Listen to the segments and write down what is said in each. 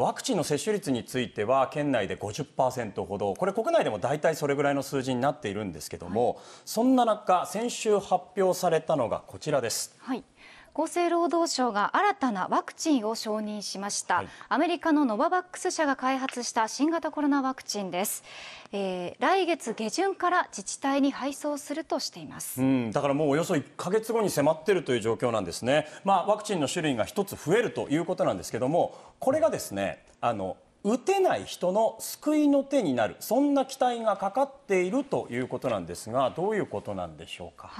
ワクチンの接種率については県内で50%ほどこれ国内でも大体それぐらいの数字になっているんですけども、はい、そんな中先週発表されたのがこちらです。はい厚生労働省が新たなワクチンを承認しました、はい、アメリカのノババックス社が開発した新型コロナワクチンです、えー、来月下旬から自治体に配送するとしていますうんだからもうおよそ1か月後に迫っているという状況なんですねまあワクチンの種類が一つ増えるということなんですけどもこれがですねあの打てない人の救いの手になるそんな期待がかかっているということなんですがどういうことなんでしょうか。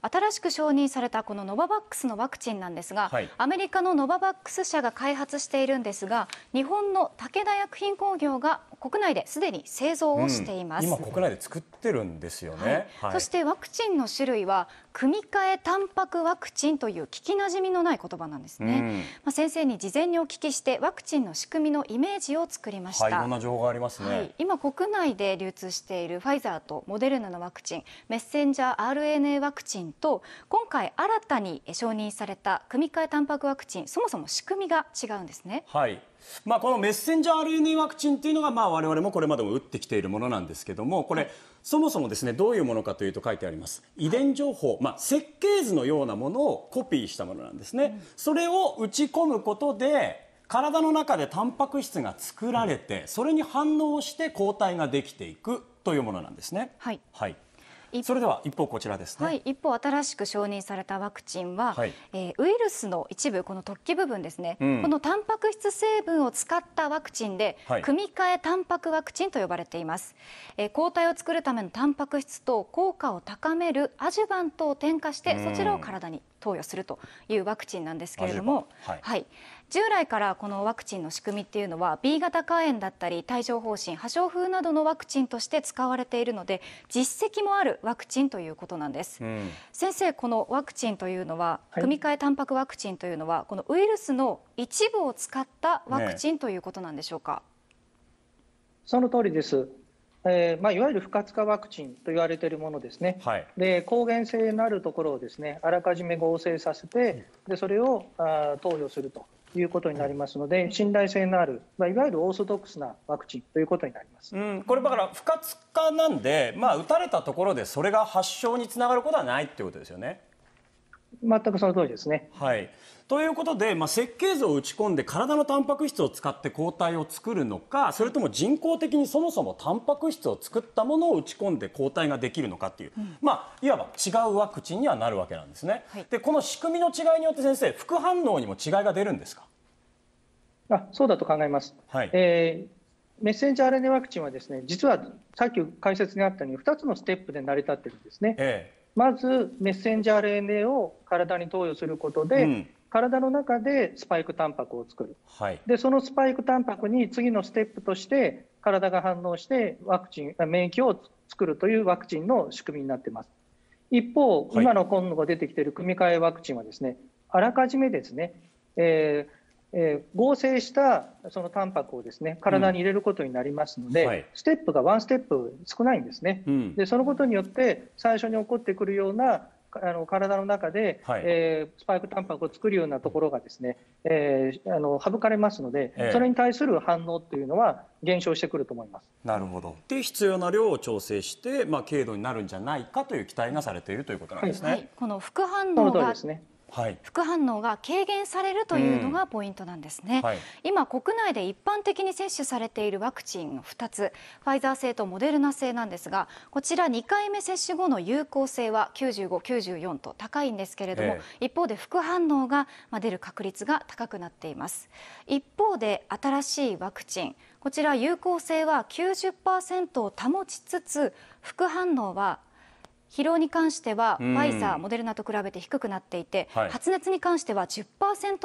新しく承認されたこのノババックスのワクチンなんですが、はい、アメリカのノババックス社が開発しているんですが日本の武田薬品工業が国内ですでに製造をしています、うん、今国内で作ってるんですよね、はいはい、そしてワクチンの種類は組み換えタンパクワクチンという聞きなじみのない言葉なんですね、うん、まあ、先生に事前にお聞きしてワクチンの仕組みのイメージを作りました、はい、いろんな情報がありますね、はい、今国内で流通しているファイザーとモデルナのワクチンメッセンジャー RNA ワクチンと今回新たに承認された組み換えタンパクワクチンそもそも仕組みが違うんですねはいまあ、このメッセンジャー RNA ワクチンっていうのが、まあ、我々もこれまでも打ってきているものなんですけどもこれそもそもですねどういうものかというと書いてあります遺伝情報、まあ、設計図のようなものをコピーしたものなんですね。それを打ち込むことで体の中でタンパク質が作られてそれに反応して抗体ができていくというものなんですね。はい、はいそれでは一方こちらですね、はい、一方新しく承認されたワクチンは、はい、えー、ウイルスの一部この突起部分ですね、うん、このタンパク質成分を使ったワクチンで、はい、組み換えタンパクワクチンと呼ばれています、えー、抗体を作るためのタンパク質と効果を高めるアジュバントを添加してそちらを体に投与するというワクチンなんですけれども、はい、はい、従来からこのワクチンの仕組みっていうのは B 型肝炎だったり帯状疱疹破傷風などのワクチンとして使われているので実績もあるワクチンということなんです、うん、先生このワクチンというのは、組み換えタンパクワクチンというのはこのウイルスの一部を使ったワクチンということなんでしょうか、ね、その通りですえーまあ、いわゆる不活化ワクチンと言われているものですね、はい、で抗原性のあるところをです、ね、あらかじめ合成させて、でそれをあ投与するということになりますので、信頼性のある、まあ、いわゆるオーソドックスなワクチンということになります、うん、これ、だから不活化なんで、まあ、打たれたところでそれが発症につながることはないということですよね。全くその通りですね。はい、ということで、まあ、設計図を打ち込んで体のタンパク質を使って抗体を作るのかそれとも人工的にそもそもタンパク質を作ったものを打ち込んで抗体ができるのかっていう、うん、まあ、いわば違うワクチンにはなるわけなんですね。はい、でこの仕組みの違いによって先生副反応にも違いが出るんですかあそうだと考えます。はい、えーメッセンジャー RNA ワクチンはですね実はさっき解説にあったように2つのステップで成り立ってるんですね。ええまずメッセンジャー RNA を体に投与することで、うん、体の中でスパイクタンパクを作る、はい、でそのスパイクタンパクに次のステップとして体が反応してワクチン免疫を作るというワクチンの仕組みになっています一方、はい、今の今後出てきている組み換えワクチンはですねあらかじめですね、えー、合成したそのタンパクをですね体に入れることになりますので、うんはい、ステップが1ステップ少ないんですね、うん、でそのことによって最初に起こってくるようなあの体の中で、はい、えー、スパイクタンパクを作るようなところがですね、えー、あの省かれますので、えそれに対する反応というのは減少してくると思いますなるほどで必要な量を調整して、まあ、軽度になるんじゃないかという期待がされているということなんですね。はい、この副反応が、ね、副反応が軽減されるというのがポイントなんですね、はい、今国内で一般的に接種されているワクチン2つファイザー製とモデルナ製なんですがこちら2回目接種後の有効性は9594と高いんですけれども、ええ、一方で副反応が出る確率が高くなっています一方で新しいワクチンこちら有効性は90%を保ちつつ副反応は疲労に関しては、ファイザー、モデルナと比べて低くなっていて、発熱に関しては10%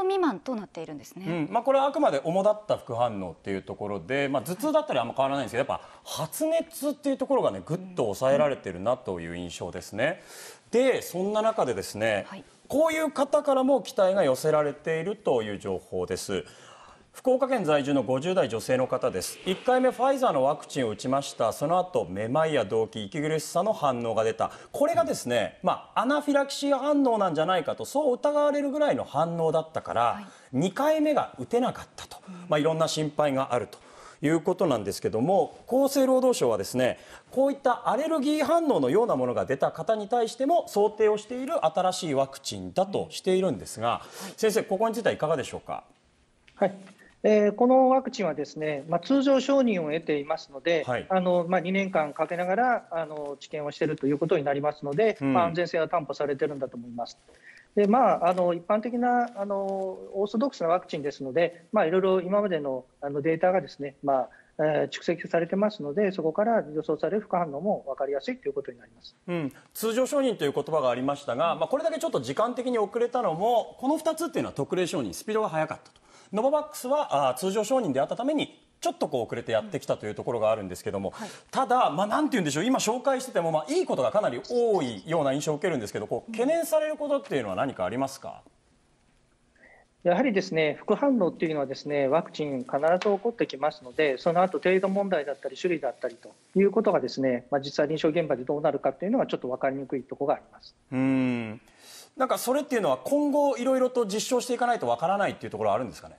未満となっているんですね、まあ、これはあくまで主だった副反応っていうところで、まあ、頭痛だったりあんま変わらないんですけど、やっぱ発熱っていうところがね、ぐっと抑えられてるなという印象ですね。で、そんな中でですね、はい、こういう方からも期待が寄せられているという情報です。福岡県在住の50代女性の方です1回目ファイザーのワクチンを打ちましたその後めまいや動悸息苦しさの反応が出たこれがですね、まあ、アナフィラキシー反応なんじゃないかとそう疑われるぐらいの反応だったから、はい、2回目が打てなかったと、まあ、いろんな心配があると。いうことなんですけども厚生労働省はですねこういったアレルギー反応のようなものが出た方に対しても想定をしている新しいワクチンだとしているんですが、先生ここについてはいかがでしょうか。はいえー、このワクチンはですね、まあ、通常承認を得ていますので、はい、あのまあ、2年間かけながらあの治験をしているということになりますので、うん、まあ、安全性は担保されてるんだと思います。でまあ、あの一般的なあのオーソドックスなワクチンですので、まあ、いろいろ今までのあのデータがですね、まあえ蓄積されてますのでそこから予想される副反応も分かりやすいということになります、うん、通常承認という言葉がありましたが、まあ、これだけちょっと時間的に遅れたのもこの2つっていうのは特例承認スピードが速かったと。ノババックスは通常承認であったためにちょっとこう遅れてやってきたというところがあるんですけども、はい、ただ、まあ、なんて言うんでしょう、今紹介してても、まあ、いいことがかなり多いような印象を受けるんですけど、こう懸念されることっていうのは何かありますかやはりですね副反応っていうのはですねワクチン必ず起こってきますのでその後程度問題だったり種類だったりということがですね、まあ、実は臨床現場でどうなるかっていうのはちょっと分かりにくいところがありますうんなんかそれっていうのは今後いろいろと実証していかないと分からないっていうところはあるんですかね。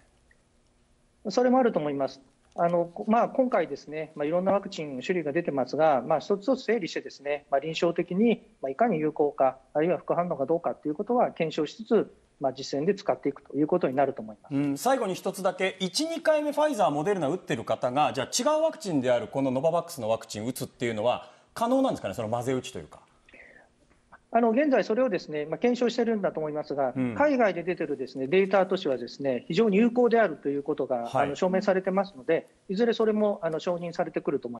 それもあると思います。あのまあ、今回ですね、まあ、いろんなワクチン種類が出てますが、まあ、一つ一つ整理してですね、まあ、臨床的に、まあ、いかに有効か、あるいは副反応かどうかということは検証しつつ、まあ、実践で使っていくということになると思います、うん、最後に一つだけ、1、2回目、ファイザー、モデルナ打ってる方が、じゃあ違うワクチンであるこのノババックスのワクチン打つっていうのは、可能なんですかね、その混ぜ打ちというか。あの現在、それをですね、まあ、検証してるんだと思いますが、うん、海外で出てるですねデータとしてはですね非常に有効であるということが、はい、あの証明されてますので、いずれそれもあの承認されてくると思